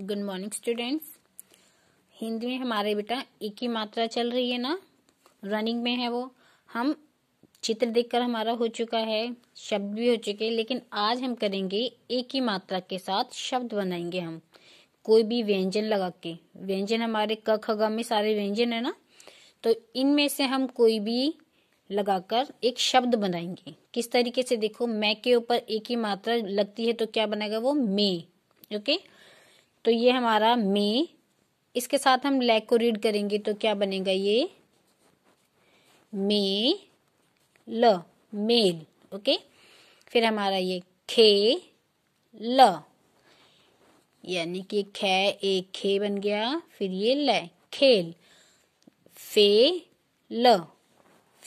Good morning students Hindi में हमारे बेटा एक ही मात्रा चल रही है ना रनिंग में है वो हम चित्र देखकर हमारा हो चुका है शब्द भी हो चुके हैं लेकिन आज हम करेंगे एक ही मात्रा के साथ शब्द बनाएंगे हम कोई भी व्यंजन लगा के व्यंजन हमारे क ग में सारे व्यंजन है ना तो इनमें से हम कोई भी लगाकर एक शब्द बनाएंगे किस तरीके से देखो मैं के ऊपर एक ही मात्रा लगती है तो क्या बनेगा वो मे ओके okay? तो ये हमारा मे इसके साथ हम लैक को रीड करेंगे तो क्या बनेगा ये मे ल मेल ओके फिर हमारा ये खे ल यानी कि खे एक खे बन गया फिर ये ल खेल फे ल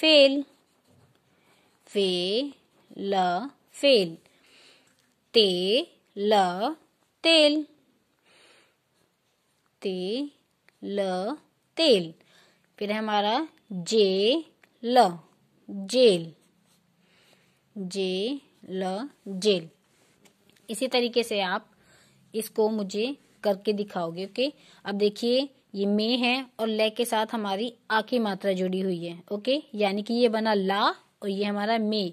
फेल फे ल फेल ते ल तेल ते ल तेल फिर है हमारा जे ल जेल जे ल जेल इसी तरीके से आप इसको मुझे करके दिखाओगे ओके अब देखिए ये मे है और ले के साथ हमारी आ की मात्रा जुड़ी हुई है ओके यानी कि ये बना ला और ये हमारा मे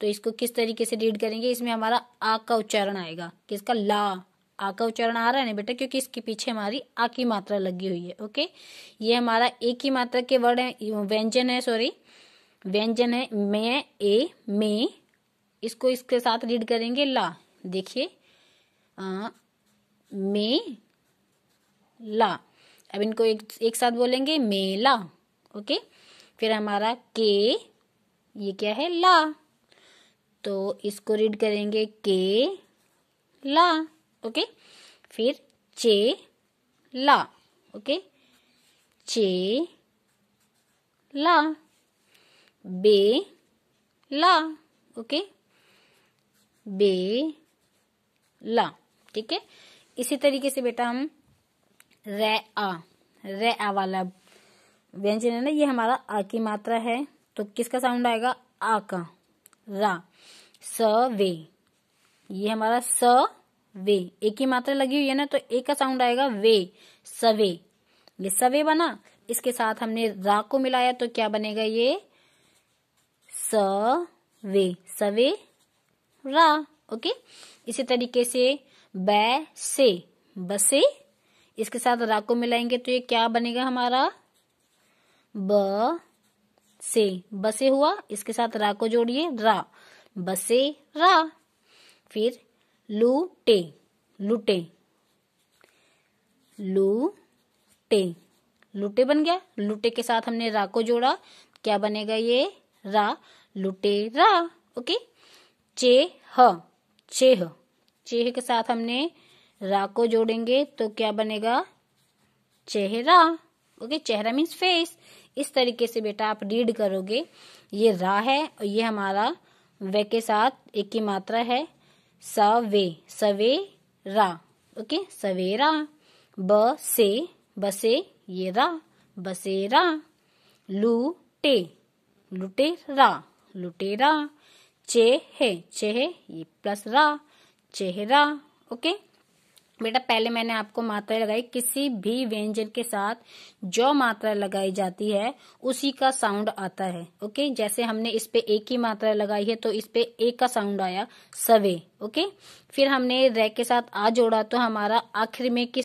तो इसको किस तरीके से रीड करेंगे इसमें हमारा आ का उच्चारण आएगा किसका ला आ का उच्चारण आ रहा है ना बेटा क्योंकि इसके पीछे हमारी आ की मात्रा लगी हुई है ओके ये हमारा ए की मात्रा के वर्ड है व्यंजन है सॉरी व्यंजन है मैं ए में इसको इसके साथ रीड करेंगे ला देखिए में ला अब इनको एक एक साथ बोलेंगे मेला ओके फिर हमारा के ये क्या है ला तो इसको रीड करेंगे के ला ओके फिर चे ला ओके चे ला बे ला ओके बे ला ठीक है इसी तरीके से बेटा हम रे आ रे आ वाला व्यंजन है ना ये हमारा आ की मात्रा है तो किसका साउंड आएगा आ का रा स वे ये हमारा स वे एक ही मात्रा लगी हुई है ना तो एक का साउंड आएगा वे सवे ये सवे बना इसके साथ हमने रा को मिलाया तो क्या बनेगा ये स वे सवे रा ओके इसी तरीके से बै से बसे इसके साथ रा को मिलाएंगे तो ये क्या बनेगा हमारा ब से बसे हुआ इसके साथ रा को जोड़िए रा बसे रा फिर लूटे लुटे लूटे लुटे बन गया लुटे के साथ हमने रा को जोड़ा क्या बनेगा ये रा लुटे रा ओके चेह चेह चेह के साथ हमने रा को जोड़ेंगे तो क्या बनेगा चेहरा ओके चेहरा मीन्स फेस इस तरीके से बेटा आप रीड करोगे ये रा है और ये हमारा वे के साथ एक ही मात्रा है सवे रा ओके सवेरा ब से बसे ये रा बसेरा लूटे लुटेरा लुटेरा चेहे चेहे ये प्लस रा चेहरा ओके बेटा पहले मैंने आपको मात्रा लगाई किसी भी व्यंजन के साथ जो मात्रा लगाई जाती है उसी का साउंड आता है ओके जैसे हमने इस पे एक ही मात्रा लगाई है तो इस पे एक का साउंड आया सवे ओके फिर हमने रे के साथ आ जोड़ा तो हमारा आखिर में किस